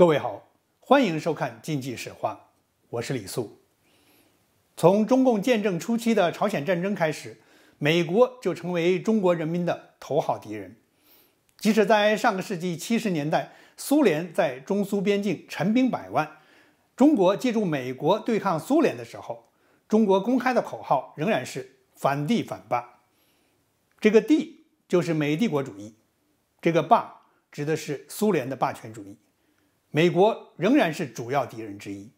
各位好，欢迎收看《经济史话》，我是李素。从中共建政初期的朝鲜战争开始，美国就成为中国人民的头号敌人。即使在上个世纪七十年代，苏联在中苏边境陈兵百万，中国借助美国对抗苏联的时候，中国公开的口号仍然是“反帝反霸”。这个“帝”就是美帝国主义，这个“霸”指的是苏联的霸权主义。美国仍然是主要敌人之一。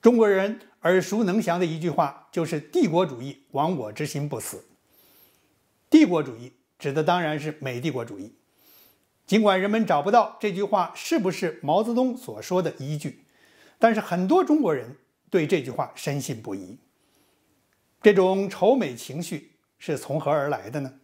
中国人耳熟能详的一句话就是“帝国主义亡我之心不死”。帝国主义指的当然是美帝国主义。尽管人们找不到这句话是不是毛泽东所说的依据，但是很多中国人对这句话深信不疑。这种仇美情绪是从何而来的呢？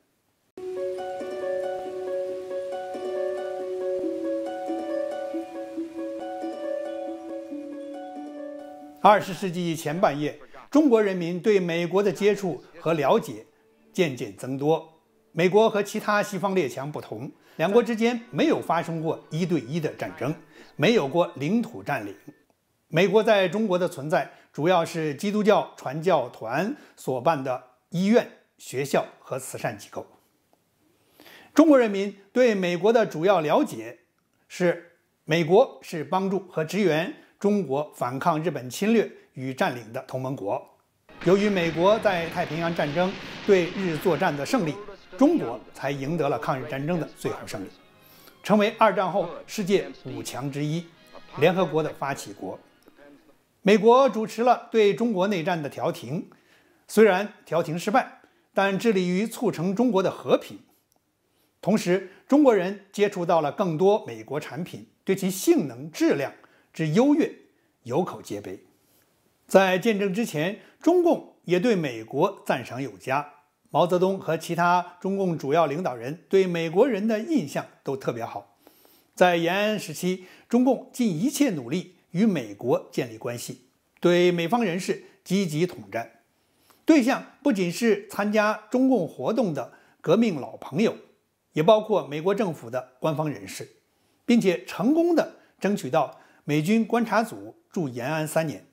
二十世纪前半叶，中国人民对美国的接触和了解渐渐增多。美国和其他西方列强不同，两国之间没有发生过一对一的战争，没有过领土占领。美国在中国的存在，主要是基督教传教团所办的医院、学校和慈善机构。中国人民对美国的主要了解是：美国是帮助和支援。中国反抗日本侵略与占领的同盟国，由于美国在太平洋战争对日作战的胜利，中国才赢得了抗日战争的最后胜利，成为二战后世界五强之一，联合国的发起国。美国主持了对中国内战的调停，虽然调停失败，但致力于促成中国的和平。同时，中国人接触到了更多美国产品，对其性能、质量。之优越，有口皆碑。在见证之前，中共也对美国赞赏有加。毛泽东和其他中共主要领导人对美国人的印象都特别好。在延安时期，中共尽一切努力与美国建立关系，对美方人士积极统战。对象不仅是参加中共活动的革命老朋友，也包括美国政府的官方人士，并且成功的争取到。美军观察组驻延安三年，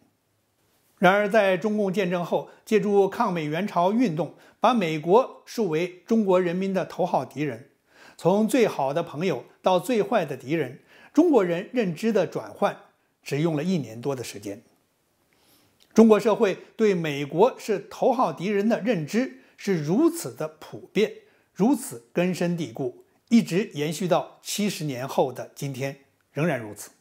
然而在中共建政后，借助抗美援朝运动，把美国视为中国人民的头号敌人，从最好的朋友到最坏的敌人，中国人认知的转换只用了一年多的时间。中国社会对美国是头号敌人的认知是如此的普遍，如此根深蒂固，一直延续到七十年后的今天，仍然如此。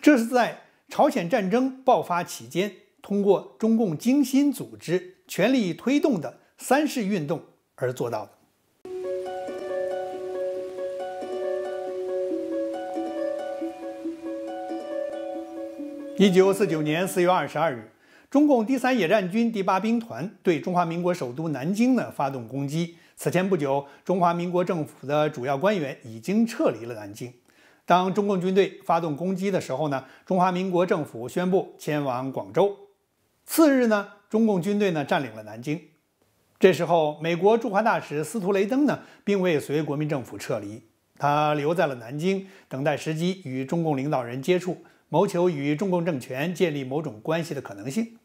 这是在朝鲜战争爆发期间，通过中共精心组织、全力推动的“三式运动”而做到的。一九四九年四月二十二日，中共第三野战军第八兵团对中华民国首都南京呢发动攻击。此前不久，中华民国政府的主要官员已经撤离了南京。当中共军队发动攻击的时候呢，中华民国政府宣布迁往广州。次日呢，中共军队呢占领了南京。这时候，美国驻华大使司徒雷登呢，并未随国民政府撤离，他留在了南京，等待时机与中共领导人接触，谋求与中共政权建立某种关系的可能性。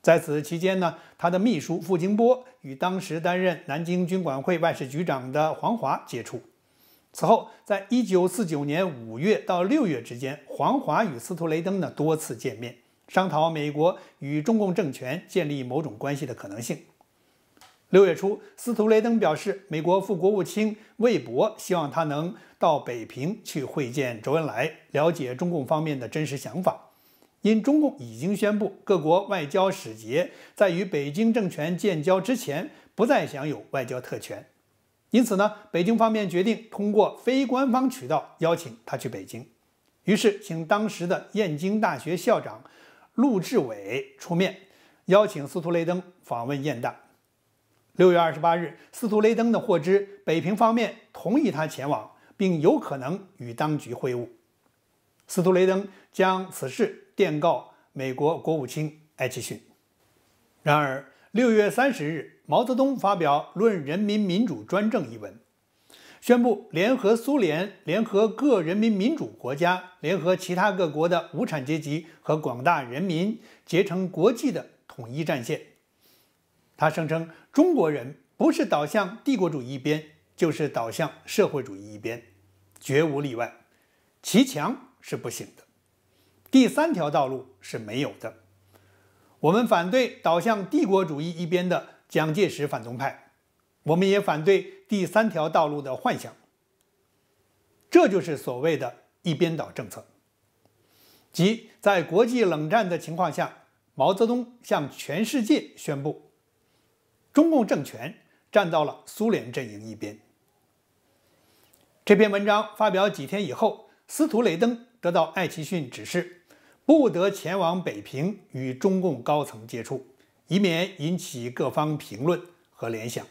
在此期间呢，他的秘书傅泾波与当时担任南京军管会外事局长的黄华接触。此后，在一九四九年五月到六月之间，黄华与斯图雷登呢多次见面，商讨美国与中共政权建立某种关系的可能性。六月初，斯图雷登表示，美国副国务卿魏博希望他能到北平去会见周恩来，了解中共方面的真实想法。因中共已经宣布，各国外交使节在与北京政权建交之前，不再享有外交特权。因此呢，北京方面决定通过非官方渠道邀请他去北京，于是请当时的燕京大学校长陆志伟出面，邀请司徒雷登访问燕大。六月二十八日，司徒雷登的获知北平方面同意他前往，并有可能与当局会晤。司徒雷登将此事电告美国国务卿艾奇逊。然而，六月三十日。毛泽东发表《论人民民主专政》一文，宣布联合苏联、联合各人民民主国家、联合其他各国的无产阶级和广大人民，结成国际的统一战线。他声称：“中国人不是倒向帝国主义一边，就是倒向社会主义一边，绝无例外。骑墙是不行的。第三条道路是没有的。我们反对倒向帝国主义一边的。”蒋介石反动派，我们也反对第三条道路的幻想。这就是所谓的一边倒政策，即在国际冷战的情况下，毛泽东向全世界宣布，中共政权站到了苏联阵营一边。这篇文章发表几天以后，司徒雷登得到艾奇逊指示，不得前往北平与中共高层接触。以免引起各方评论和联想，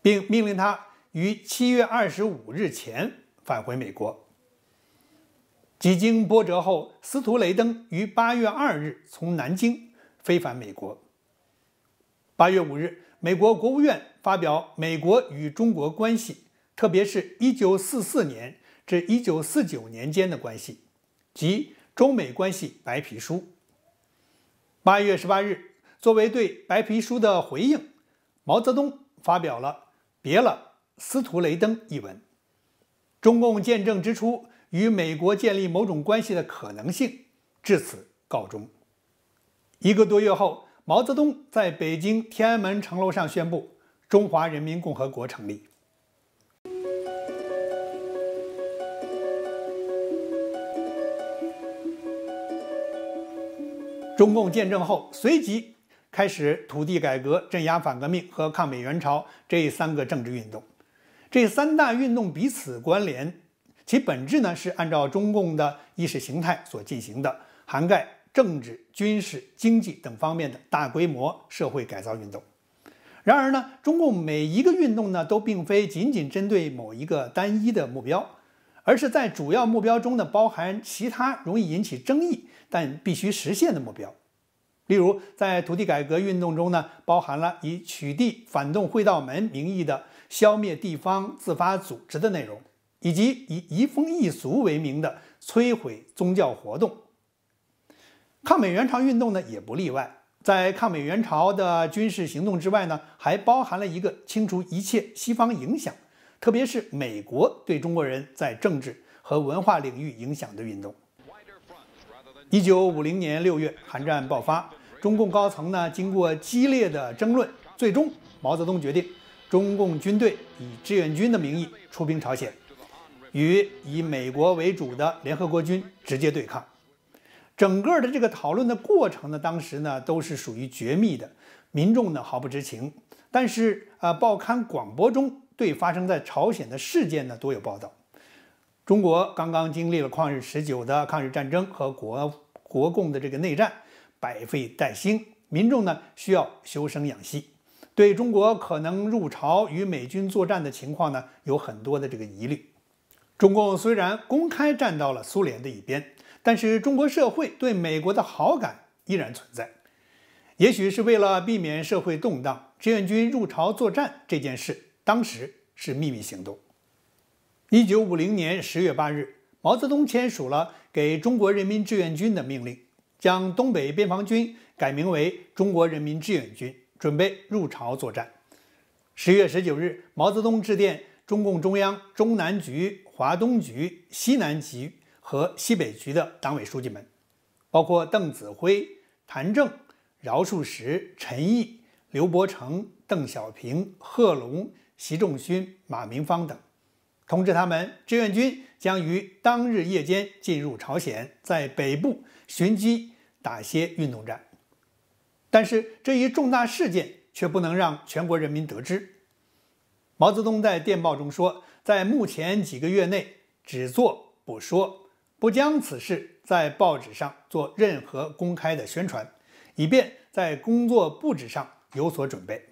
并命令他于七月二十五日前返回美国。几经波折后，司徒雷登于八月二日从南京飞返美国。八月五日，美国国务院发表《美国与中国关系，特别是1944年至1949年间的关系，即中美关系白皮书》。八月十八日。作为对白皮书的回应，毛泽东发表了《别了，司徒雷登》一文。中共建政之初与美国建立某种关系的可能性至此告终。一个多月后，毛泽东在北京天安门城楼上宣布中华人民共和国成立。中共建政后，随即。开始土地改革、镇压反革命和抗美援朝这三个政治运动，这三大运动彼此关联，其本质呢是按照中共的意识形态所进行的，涵盖政治、军事、经济等方面的大规模社会改造运动。然而呢，中共每一个运动呢都并非仅仅针对某一个单一的目标，而是在主要目标中呢包含其他容易引起争议但必须实现的目标。例如，在土地改革运动中呢，包含了以取缔反动会道门名义的消灭地方自发组织的内容，以及以移风易俗为名的摧毁宗教活动。抗美援朝运动呢，也不例外。在抗美援朝的军事行动之外呢，还包含了一个清除一切西方影响，特别是美国对中国人在政治和文化领域影响的运动。一九五零年六月，韩战爆发。中共高层呢，经过激烈的争论，最终毛泽东决定，中共军队以志愿军的名义出兵朝鲜，与以美国为主的联合国军直接对抗。整个的这个讨论的过程呢，当时呢都是属于绝密的，民众呢毫不知情。但是呃，报刊、广播中对发生在朝鲜的事件呢多有报道。中国刚刚经历了旷日持久的抗日战争和国国共的这个内战，百废待兴，民众呢需要休生养息。对中国可能入朝与美军作战的情况呢，有很多的这个疑虑。中共虽然公开站到了苏联的一边，但是中国社会对美国的好感依然存在。也许是为了避免社会动荡，志愿军入朝作战这件事当时是秘密行动。一九五零年十月八日，毛泽东签署了给中国人民志愿军的命令，将东北边防军改名为中国人民志愿军，准备入朝作战。十月十九日，毛泽东致电中共中央中南局、华东局、西南局和西北局的党委书记们，包括邓子恢、谭政、饶漱石、陈毅、刘伯承、邓小平、贺龙、习仲勋、马明芳等。通知他们，志愿军将于当日夜间进入朝鲜，在北部寻机打些运动战。但是这一重大事件却不能让全国人民得知。毛泽东在电报中说：“在目前几个月内，只做不说，不将此事在报纸上做任何公开的宣传，以便在工作布置上有所准备。”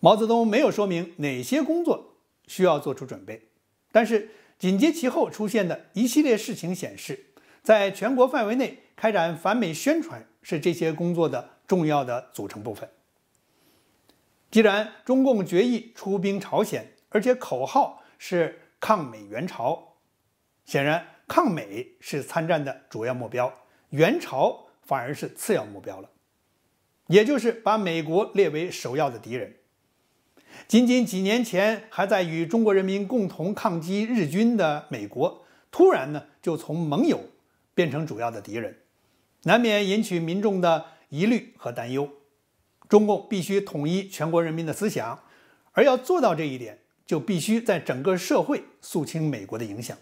毛泽东没有说明哪些工作。需要做出准备，但是紧接其后出现的一系列事情显示，在全国范围内开展反美宣传是这些工作的重要的组成部分。既然中共决议出兵朝鲜，而且口号是抗美援朝，显然抗美是参战的主要目标，援朝反而是次要目标了，也就是把美国列为首要的敌人。仅仅几年前还在与中国人民共同抗击日军的美国，突然呢就从盟友变成主要的敌人，难免引起民众的疑虑和担忧。中共必须统一全国人民的思想，而要做到这一点，就必须在整个社会肃清美国的影响。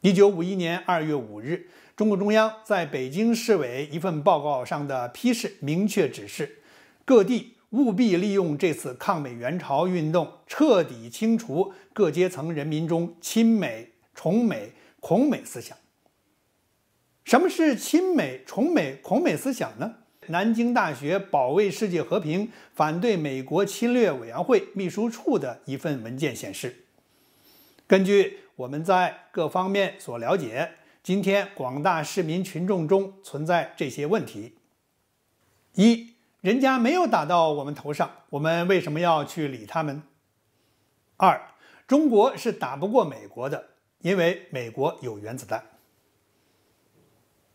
一九五一年二月五日，中共中央在北京市委一份报告上的批示明确指示，各地。务必利用这次抗美援朝运动，彻底清除各阶层人民中亲美、崇美、恐美思想。什么是亲美、崇美、恐美思想呢？南京大学保卫世界和平、反对美国侵略委员会秘书处的一份文件显示，根据我们在各方面所了解，今天广大市民群众中存在这些问题：一。人家没有打到我们头上，我们为什么要去理他们？二，中国是打不过美国的，因为美国有原子弹。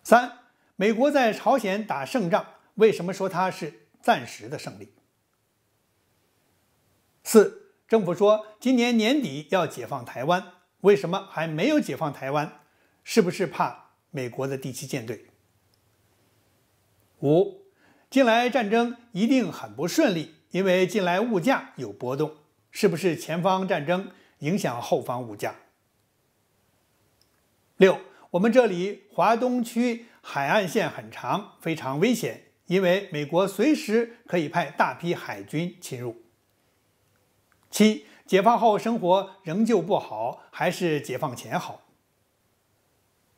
三，美国在朝鲜打胜仗，为什么说它是暂时的胜利？四，政府说今年年底要解放台湾，为什么还没有解放台湾？是不是怕美国的第七舰队？五。近来战争一定很不顺利，因为近来物价有波动，是不是前方战争影响后方物价？六，我们这里华东区海岸线很长，非常危险，因为美国随时可以派大批海军侵入。七，解放后生活仍旧不好，还是解放前好？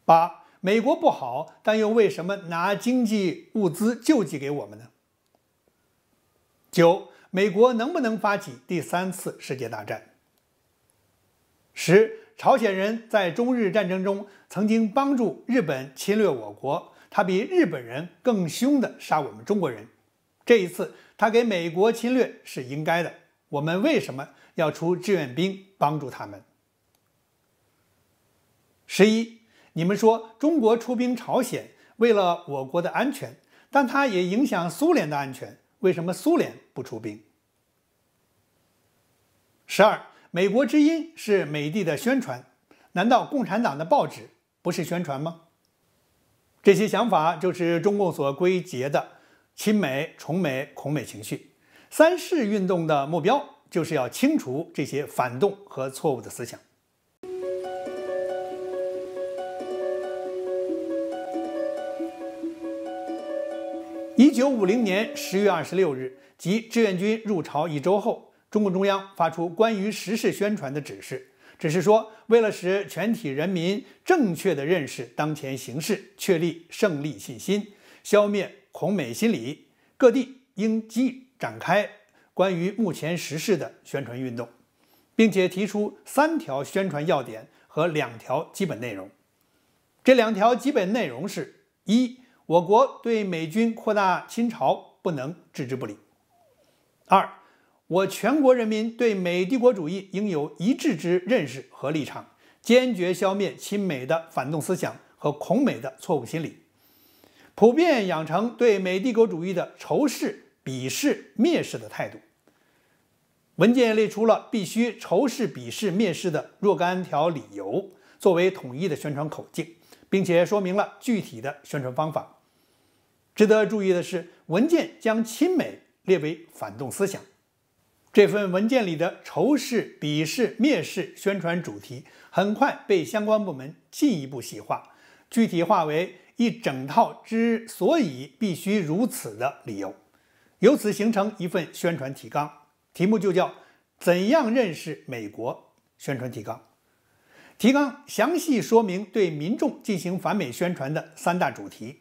八。美国不好，但又为什么拿经济物资救济给我们呢？九，美国能不能发起第三次世界大战？十，朝鲜人在中日战争中曾经帮助日本侵略我国，他比日本人更凶的杀我们中国人，这一次他给美国侵略是应该的，我们为什么要出志愿兵帮助他们？十一。你们说中国出兵朝鲜为了我国的安全，但它也影响苏联的安全，为什么苏联不出兵？十二，美国之音是美帝的宣传，难道共产党的报纸不是宣传吗？这些想法就是中共所归结的亲美、崇美、恐美情绪。三世运动的目标就是要清除这些反动和错误的思想。一九五零年十月二十六日，即志愿军入朝一周后，中共中央发出关于时事宣传的指示，只是说，为了使全体人民正确的认识当前形势，确立胜利信心，消灭恐美心理，各地应即展开关于目前时事的宣传运动，并且提出三条宣传要点和两条基本内容。这两条基本内容是：一。我国对美军扩大侵朝不能置之不理。二，我全国人民对美帝国主义应有一致之认识和立场，坚决消灭亲美的反动思想和恐美的错误心理，普遍养成对美帝国主义的仇视、鄙视、蔑视的态度。文件列出了必须仇视、鄙视、蔑视的若干条理由，作为统一的宣传口径。并且说明了具体的宣传方法。值得注意的是，文件将亲美列为反动思想。这份文件里的仇视、鄙视、蔑视宣传主题，很快被相关部门进一步细化、具体化为一整套之所以必须如此的理由，由此形成一份宣传提纲，题目就叫《怎样认识美国》宣传提纲。提纲详细说明对民众进行反美宣传的三大主题：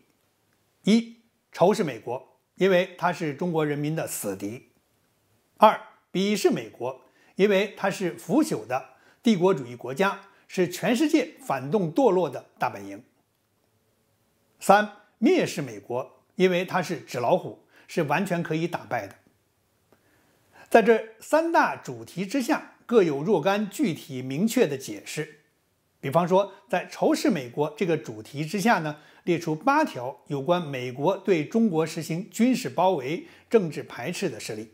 一、仇视美国，因为它是中国人民的死敌；二、鄙视美国，因为它是腐朽的帝国主义国家，是全世界反动堕落的大本营；三、蔑视美国，因为它是纸老虎，是完全可以打败的。在这三大主题之下，各有若干具体明确的解释。比方说，在仇视美国这个主题之下呢，列出八条有关美国对中国实行军事包围、政治排斥的事例，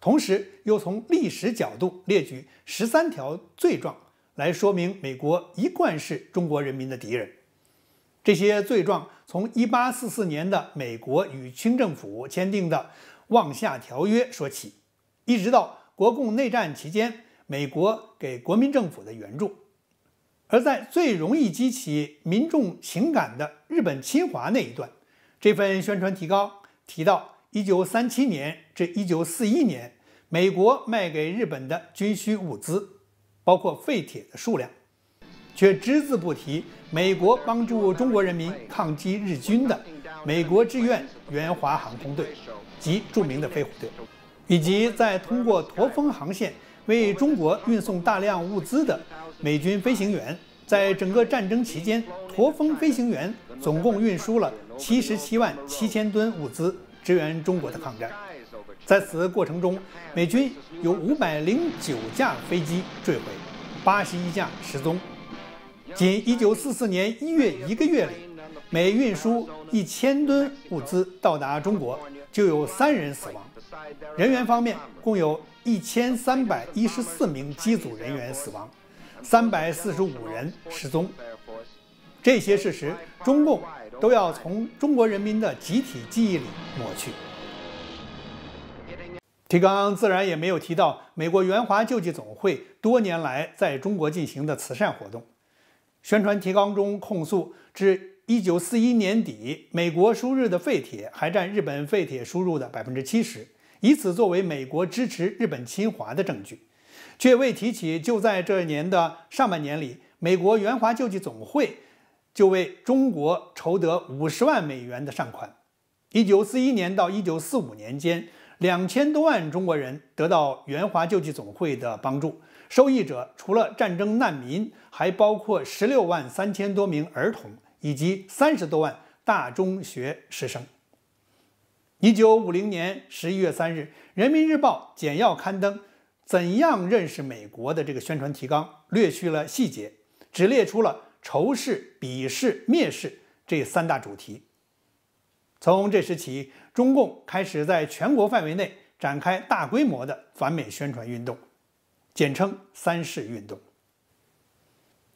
同时又从历史角度列举十三条罪状，来说明美国一贯是中国人民的敌人。这些罪状从一八四四年的美国与清政府签订的《望厦条约》说起，一直到国共内战期间美国给国民政府的援助。而在最容易激起民众情感的日本侵华那一段，这份宣传提纲提到，一九三七年至一九四一年，美国卖给日本的军需物资，包括废铁的数量，却只字不提美国帮助中国人民抗击日军的美国志愿援华航空队及著名的飞虎队，以及在通过驼峰航线为中国运送大量物资的。美军飞行员在整个战争期间，驼峰飞行员总共运输了七十七万七千吨物资，支援中国的抗战。在此过程中，美军有五百零九架飞机坠毁，八十一架失踪。仅一九四四年一月一个月里，每运输一千吨物资到达中国，就有三人死亡。人员方面，共有一千三百一十四名机组人员死亡。三百四十五人失踪，这些事实中共都要从中国人民的集体记忆里抹去。提纲自然也没有提到美国援华救济总会多年来在中国进行的慈善活动。宣传提纲中控诉，至一九四一年底，美国输入的废铁还占日本废铁输入的百分之七十，以此作为美国支持日本侵华的证据。却未提起。就在这年的上半年里，美国援华救济总会就为中国筹得五十万美元的善款。一九四一年到一九四五年间，两千多万中国人得到援华救济总会的帮助，受益者除了战争难民，还包括十六万三千多名儿童以及三十多万大中学师生。一九五零年十一月三日，《人民日报》简要刊登。怎样认识美国的这个宣传提纲略去了细节，只列出了仇视、鄙视、蔑视这三大主题。从这时起，中共开始在全国范围内展开大规模的反美宣传运动，简称“三式运动”。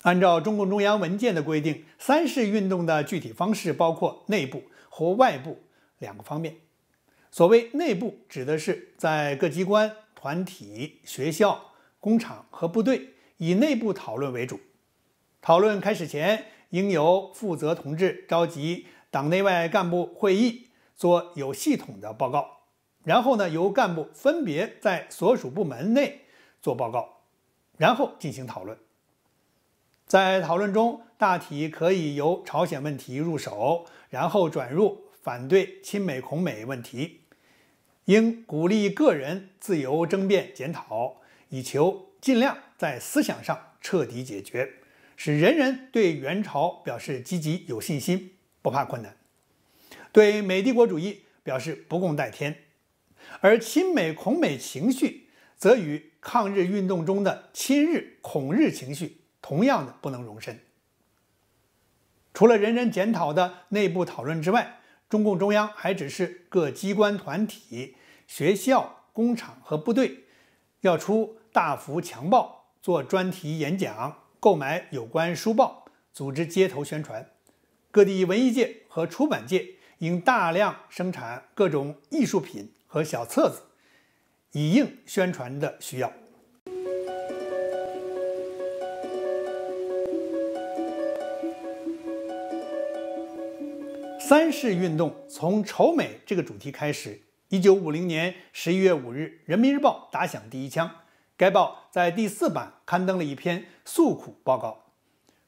按照中共中央文件的规定，三式运动的具体方式包括内部和外部两个方面。所谓内部，指的是在各机关。团体、学校、工厂和部队以内部讨论为主。讨论开始前，应由负责同志召集党内外干部会议，做有系统的报告。然后呢，由干部分别在所属部门内做报告，然后进行讨论。在讨论中，大体可以由朝鲜问题入手，然后转入反对亲美恐美问题。应鼓励个人自由争辩、检讨，以求尽量在思想上彻底解决，使人人对元朝表示积极、有信心，不怕困难；对美帝国主义表示不共戴天，而亲美、恐美情绪，则与抗日运动中的亲日、恐日情绪同样的不能容身。除了人人检讨的内部讨论之外，中共中央还指示各机关团体。学校、工厂和部队要出大幅墙报，做专题演讲，购买有关书报，组织街头宣传。各地文艺界和出版界应大量生产各种艺术品和小册子，以应宣传的需要。三世运动从仇美这个主题开始。一九五零年十一月五日，《人民日报》打响第一枪。该报在第四版刊登了一篇诉苦报告，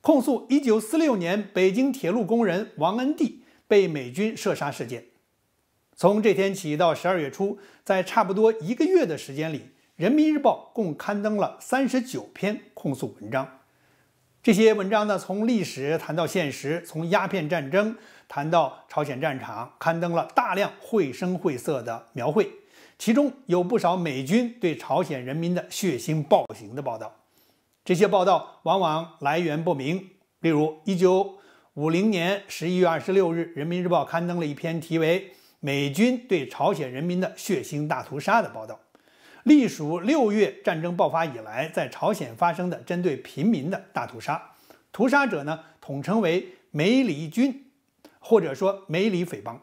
控诉一九四六年北京铁路工人王恩地被美军射杀事件。从这天起到十二月初，在差不多一个月的时间里，《人民日报》共刊登了三十九篇控诉文章。这些文章呢，从历史谈到现实，从鸦片战争谈到朝鲜战场，刊登了大量绘声绘色的描绘，其中有不少美军对朝鲜人民的血腥暴行的报道。这些报道往往来源不明。例如，一九五零年十一月二十六日，《人民日报》刊登了一篇题为《美军对朝鲜人民的血腥大屠杀》的报道。隶属六月战争爆发以来，在朝鲜发生的针对平民的大屠杀，屠杀者呢统称为梅里军，或者说梅里匪帮。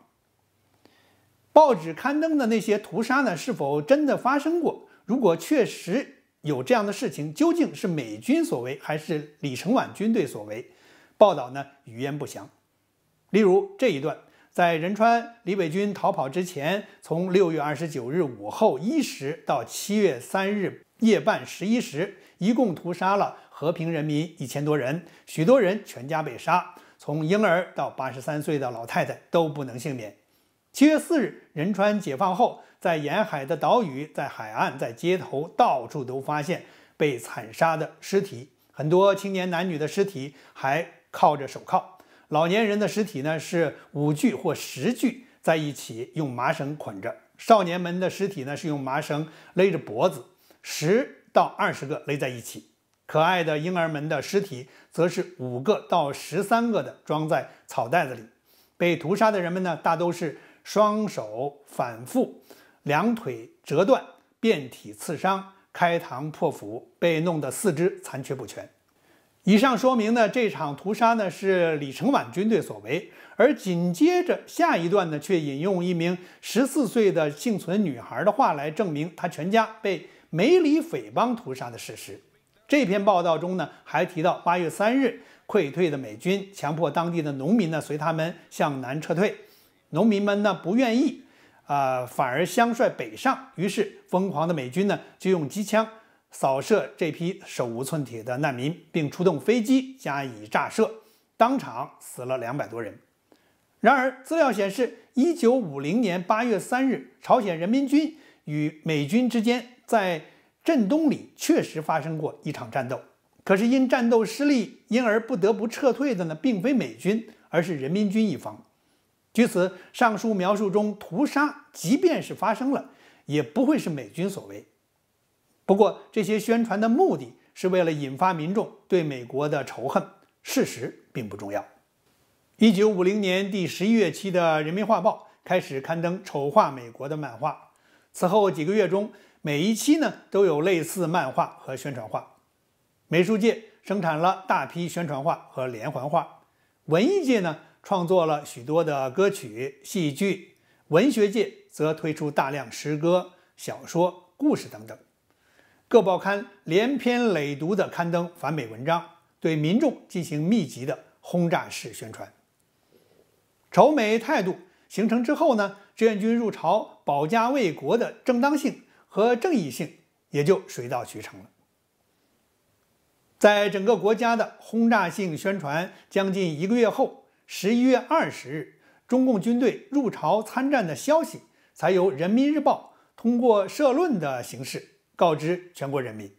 报纸刊登的那些屠杀呢，是否真的发生过？如果确实有这样的事情，究竟是美军所为，还是李承晚军队所为？报道呢，语焉不详。例如这一段。在仁川李北军逃跑之前，从六月二十九日午后一时到七月三日夜半十一时，一共屠杀了和平人民一千多人，许多人全家被杀，从婴儿到八十三岁的老太太都不能幸免。七月四日，仁川解放后，在沿海的岛屿、在海岸、在街头，到处都发现被惨杀的尸体，很多青年男女的尸体还铐着手铐。老年人的尸体呢是五具或十具在一起用麻绳捆着；少年们的尸体呢是用麻绳勒着脖子，十到二十个勒在一起；可爱的婴儿们的尸体则是五个到十三个的装在草袋子里。被屠杀的人们呢，大都是双手反复，两腿折断、遍体刺伤、开膛破腹，被弄得四肢残缺不全。以上说明呢，这场屠杀呢是李承晚军队所为，而紧接着下一段呢却引用一名十四岁的幸存女孩的话来证明她全家被梅里匪帮屠杀的事实。这篇报道中呢还提到，八月三日溃退的美军强迫当地的农民呢随他们向南撤退，农民们呢不愿意，啊，反而相率北上，于是疯狂的美军呢就用机枪。扫射这批手无寸铁的难民，并出动飞机加以炸射，当场死了两百多人。然而，资料显示，一九五零年八月三日，朝鲜人民军与美军之间在镇东里确实发生过一场战斗。可是，因战斗失利，因而不得不撤退的呢，并非美军，而是人民军一方。据此，上述描述中屠杀，即便是发生了，也不会是美军所为。不过，这些宣传的目的是为了引发民众对美国的仇恨。事实并不重要。一九五零年第十一月期的《人民画报》开始刊登丑化美国的漫画，此后几个月中，每一期呢都有类似漫画和宣传画。美术界生产了大批宣传画和连环画，文艺界呢创作了许多的歌曲、戏剧，文学界则推出大量诗歌、小说、故事等等。各报刊连篇累牍地刊登反美文章，对民众进行密集的轰炸式宣传。仇美态度形成之后呢，志愿军入朝保家卫国的正当性和正义性也就水到渠成了。在整个国家的轰炸性宣传将近一个月后，十一月二十日，中共军队入朝参战的消息才由《人民日报》通过社论的形式。告知全国人民。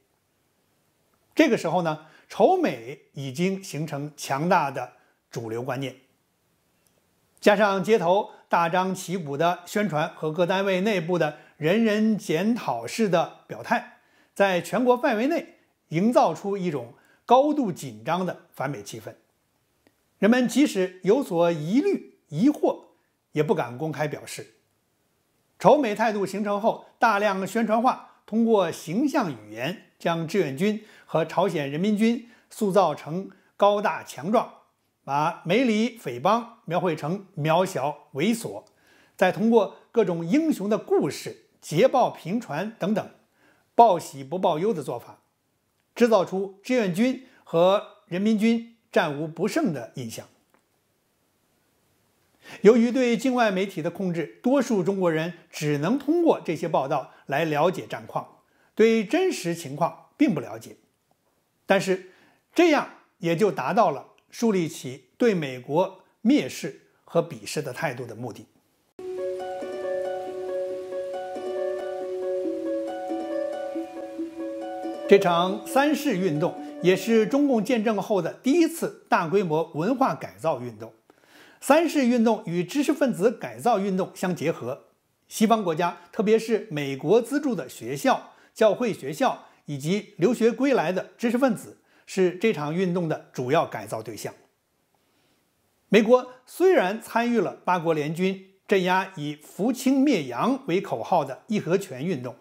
这个时候呢，仇美已经形成强大的主流观念，加上街头大张旗鼓的宣传和各单位内部的人人检讨式的表态，在全国范围内营造出一种高度紧张的反美气氛。人们即使有所疑虑、疑惑，也不敢公开表示。仇美态度形成后，大量宣传化。通过形象语言将志愿军和朝鲜人民军塑造成高大强壮，把美里匪帮描绘成渺小猥琐，再通过各种英雄的故事、捷报频传等等，报喜不报忧的做法，制造出志愿军和人民军战无不胜的印象。由于对境外媒体的控制，多数中国人只能通过这些报道。来了解战况，对真实情况并不了解，但是这样也就达到了树立起对美国蔑视和鄙视的态度的目的。这场三世运动也是中共建政后的第一次大规模文化改造运动。三世运动与知识分子改造运动相结合。西方国家，特别是美国资助的学校、教会学校以及留学归来的知识分子，是这场运动的主要改造对象。美国虽然参与了八国联军镇压以“扶清灭洋”为口号的义和拳运动，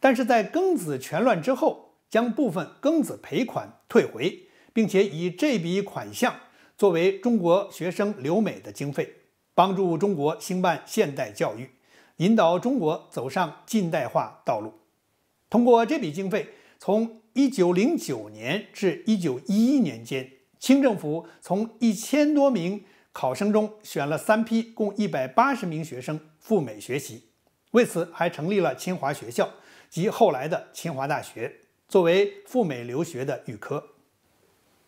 但是在庚子全乱之后，将部分庚子赔款退回，并且以这笔款项作为中国学生留美的经费，帮助中国兴办现代教育。引导中国走上近代化道路。通过这笔经费，从1909年至1911年间，清政府从1000多名考生中选了三批，共180名学生赴美学习。为此，还成立了清华学校及后来的清华大学，作为赴美留学的预科。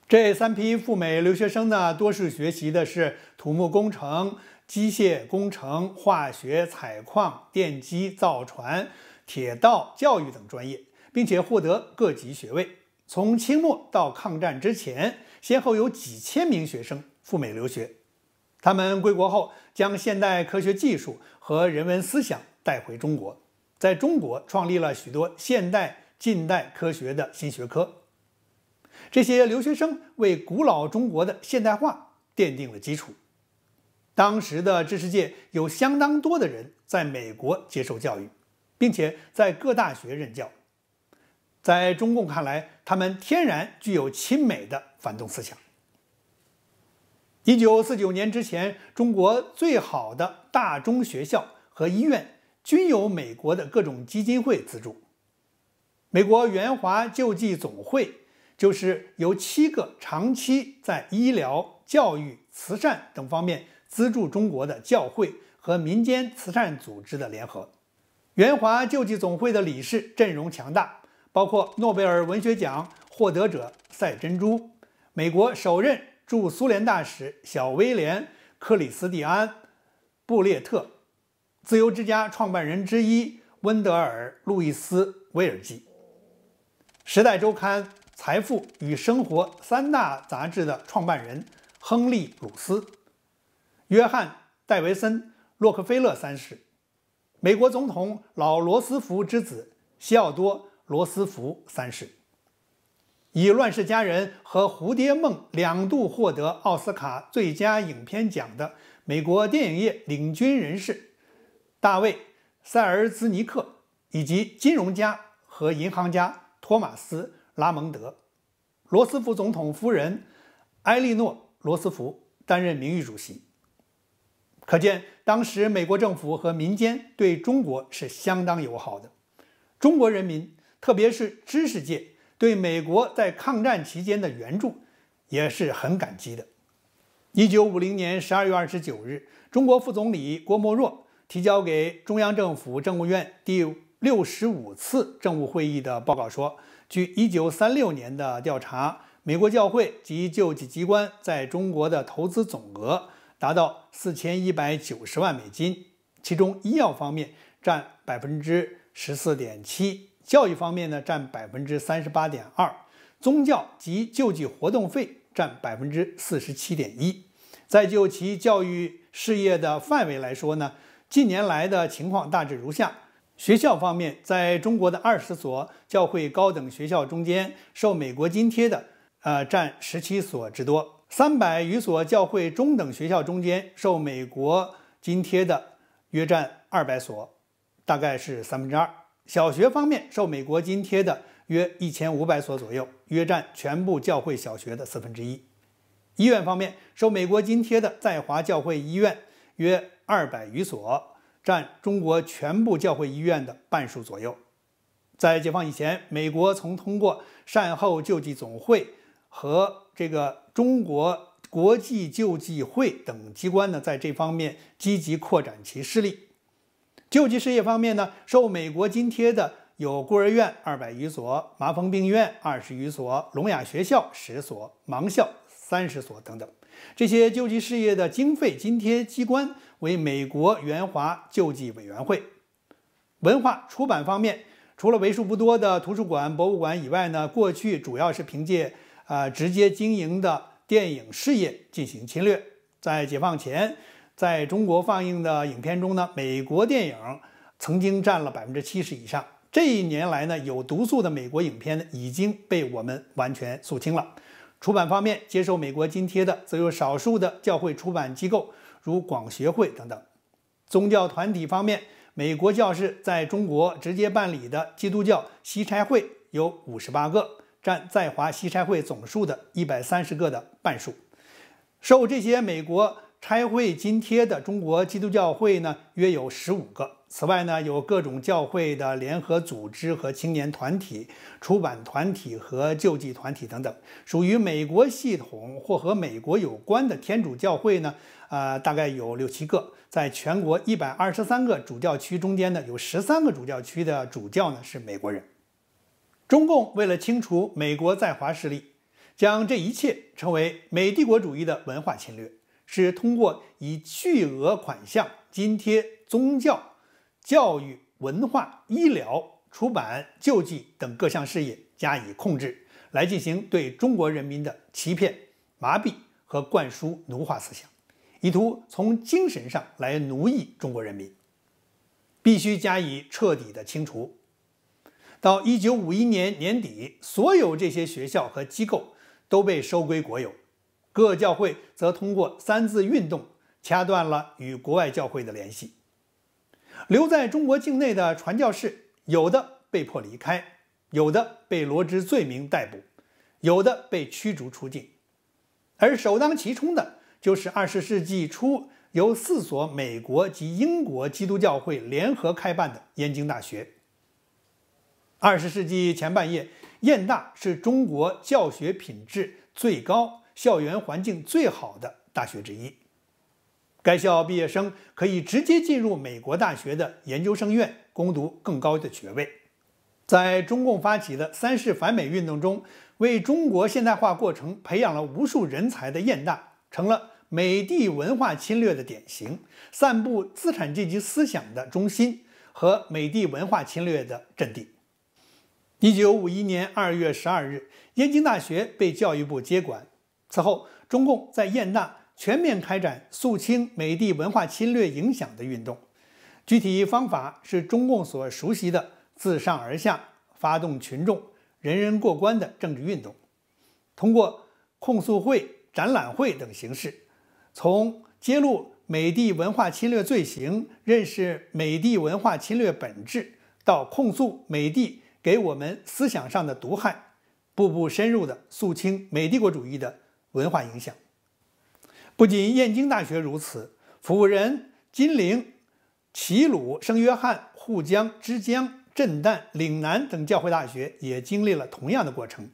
这三批赴美留学生呢，多数学习的是土木工程。机械工程、化学、采矿、电机、造船、铁道、教育等专业，并且获得各级学位。从清末到抗战之前，先后有几千名学生赴美留学。他们归国后，将现代科学技术和人文思想带回中国，在中国创立了许多现代、近代科学的新学科。这些留学生为古老中国的现代化奠定了基础。当时的知识界有相当多的人在美国接受教育，并且在各大学任教。在中共看来，他们天然具有亲美的反动思想。一九四九年之前，中国最好的大中学校和医院均由美国的各种基金会资助。美国援华救济总会就是由七个长期在医疗、教育、慈善等方面。资助中国的教会和民间慈善组织的联合，援华救济总会的理事阵容强大，包括诺贝尔文学奖获得者赛珍珠，美国首任驻苏联大使小威廉·克里斯蒂安·布列特，自由之家创办人之一温德尔·路易斯·威尔基，《时代周刊》、《财富》与《生活》三大杂志的创办人亨利·鲁斯。约翰·戴维森·洛克菲勒三世，美国总统老罗斯福之子西奥多·罗斯福三世，以《乱世佳人》和《蝴蝶梦》两度获得奥斯卡最佳影片奖的美国电影业领军人士大卫·塞尔兹尼克，以及金融家和银行家托马斯·拉蒙德，罗斯福总统夫人埃莉诺·罗斯福担任名誉主席。可见，当时美国政府和民间对中国是相当友好的。中国人民，特别是知识界，对美国在抗战期间的援助也是很感激的。一九五零年十二月二十九日，中国副总理郭沫若提交给中央政府政务院第六十五次政务会议的报告说：“据一九三六年的调查，美国教会及救济机关在中国的投资总额。”达到四千一百九十万美金，其中医药方面占百分之十四点七，教育方面呢占百分之三十八点二，宗教及救济活动费占百分之四十七点一。再就其教育事业的范围来说呢，近年来的情况大致如下：学校方面，在中国的二十所教会高等学校中间，受美国津贴的，呃，占十七所之多。三百余所教会中等学校中间受美国津贴的约占二百所，大概是三分之二。小学方面受美国津贴的约一千五百所左右，约占全部教会小学的四分之一。医院方面受美国津贴的在华教会医院约二百余所，占中国全部教会医院的半数左右。在解放以前，美国曾通过善后救济总会和这个。中国国际救济会等机关呢，在这方面积极扩展其势力。救济事业方面呢，受美国津贴的有孤儿院二百余所、麻风病院二十余所、聋哑学校十所、盲校三十所等等。这些救济事业的经费津贴机关为美国援华救济委员会。文化出版方面，除了为数不多的图书馆、博物馆以外呢，过去主要是凭借。呃，直接经营的电影事业进行侵略。在解放前，在中国放映的影片中呢，美国电影曾经占了百分之七十以上。这一年来呢，有毒素的美国影片已经被我们完全肃清了。出版方面，接受美国津贴的，则有少数的教会出版机构，如广学会等等。宗教团体方面，美国教士在中国直接办理的基督教西差会有五十八个。占在华西差会总数的一百三十个的半数，受这些美国差会津贴的中国基督教会呢，约有十五个。此外呢，有各种教会的联合组织和青年团体、出版团体和救济团体等等。属于美国系统或和美国有关的天主教会呢，呃，大概有六七个。在全国一百二十三个主教区中间呢，有十三个主教区的主教呢是美国人。中共为了清除美国在华势力，将这一切称为美帝国主义的文化侵略，是通过以巨额款项、津贴、宗教、教育、文化、医疗、出版、救济等各项事业加以控制，来进行对中国人民的欺骗、麻痹和灌输奴化思想，以图从精神上来奴役中国人民，必须加以彻底的清除。到一九五一年年底，所有这些学校和机构都被收归国有，各教会则通过“三自”运动掐断了与国外教会的联系。留在中国境内的传教士，有的被迫离开，有的被罗织罪名逮捕，有的被驱逐出境。而首当其冲的就是二十世纪初由四所美国及英国基督教会联合开办的燕京大学。二十世纪前半叶，燕大是中国教学品质最高、校园环境最好的大学之一。该校毕业生可以直接进入美国大学的研究生院攻读更高的学位。在中共发起的“三世反美运动”中，为中国现代化过程培养了无数人才的燕大，成了美帝文化侵略的典型、散布资产阶级思想的中心和美帝文化侵略的阵地。一九五一年二月十二日，燕京大学被教育部接管。此后，中共在燕大全面开展肃清美帝文化侵略影响的运动。具体方法是中共所熟悉的自上而下发动群众、人人过关的政治运动。通过控诉会、展览会等形式，从揭露美帝文化侵略罪行、认识美帝文化侵略本质，到控诉美帝。给我们思想上的毒害，步步深入地肃清美帝国主义的文化影响。不仅燕京大学如此，辅仁、金陵、齐鲁、圣约翰、沪江、之江、震旦、岭南等教会大学也经历了同样的过程。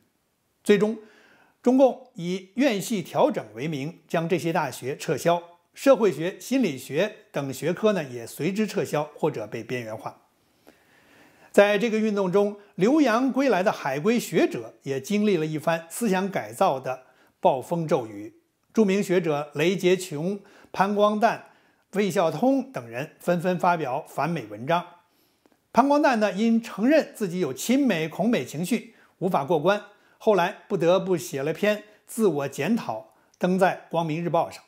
最终，中共以院系调整为名，将这些大学撤销，社会学、心理学等学科呢也随之撤销或者被边缘化。在这个运动中，留洋归来的海归学者也经历了一番思想改造的暴风骤雨。著名学者雷洁琼、潘光旦、魏孝通等人纷纷发表反美文章。潘光旦呢，因承认自己有亲美恐美情绪，无法过关，后来不得不写了篇自我检讨，登在《光明日报》上。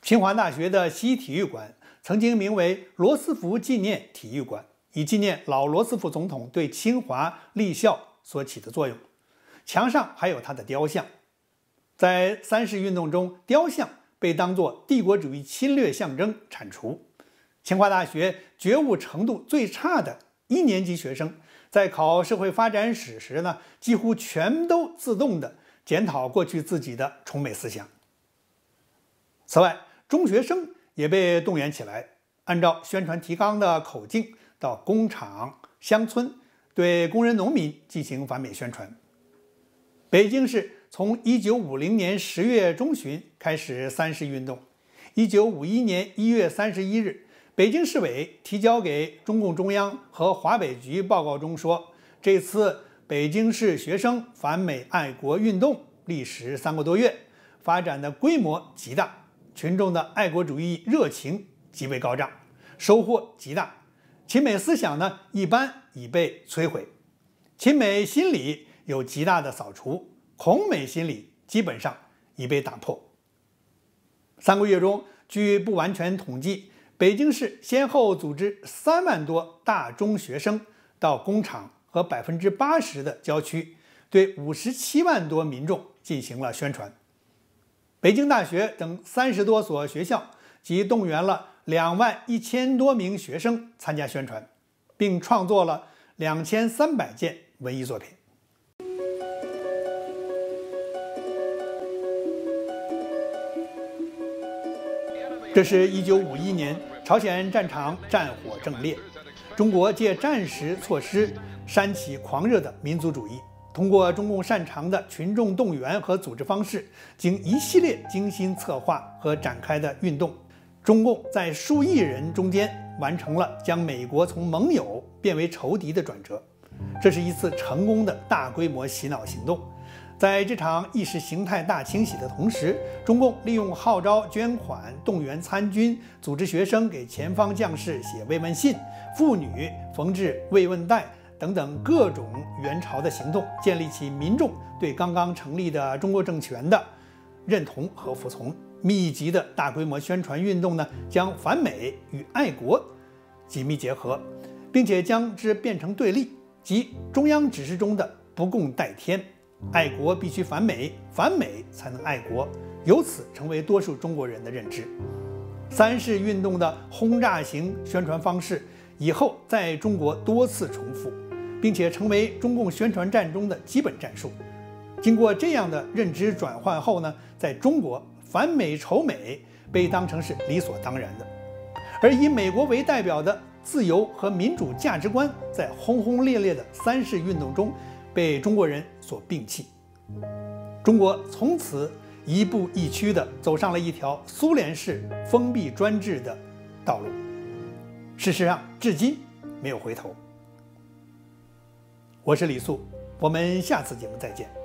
清华大学的西体育馆曾经名为罗斯福纪念体育馆。以纪念老罗斯福总统对清华立校所起的作用，墙上还有他的雕像。在三世运动中，雕像被当作帝国主义侵略象征铲除。清华大学觉悟程度最差的一年级学生，在考社会发展史时呢，几乎全都自动的检讨过去自己的崇美思想。此外，中学生也被动员起来，按照宣传提纲的口径。到工厂、乡村，对工人、农民进行反美宣传。北京市从一九五零年十月中旬开始三示运动。一九五一年一月三十一日，北京市委提交给中共中央和华北局报告中说，这次北京市学生反美爱国运动历时三个多月，发展的规模极大，群众的爱国主义热情极为高涨，收获极大。秦美思想呢，一般已被摧毁；秦美心理有极大的扫除，孔美心理基本上已被打破。三个月中，据不完全统计，北京市先后组织三万多大中学生到工厂和百分之八十的郊区，对五十七万多民众进行了宣传。北京大学等三十多所学校，即动员了。两万一千多名学生参加宣传，并创作了两千三百件文艺作品。这是一九五一年，朝鲜战场战火正烈，中国借战时措施煽起狂热的民族主义，通过中共擅长的群众动员和组织方式，经一系列精心策划和展开的运动。中共在数亿人中间完成了将美国从盟友变为仇敌的转折，这是一次成功的大规模洗脑行动。在这场意识形态大清洗的同时，中共利用号召捐款、动员参军、组织学生给前方将士写慰问信、妇女缝制慰问带等等各种援朝的行动，建立起民众对刚刚成立的中国政权的认同和服从。密集的大规模宣传运动呢，将反美与爱国紧密结合，并且将之变成对立，即中央指示中的不共戴天。爱国必须反美，反美才能爱国，由此成为多数中国人的认知。三是运动的轰炸型宣传方式以后在中国多次重复，并且成为中共宣传战中的基本战术。经过这样的认知转换后呢，在中国。反美仇美被当成是理所当然的，而以美国为代表的自由和民主价值观，在轰轰烈烈的三世运动中被中国人所摒弃。中国从此一步一趋的走上了一条苏联式封闭专制的道路。事实上，至今没有回头。我是李肃，我们下次节目再见。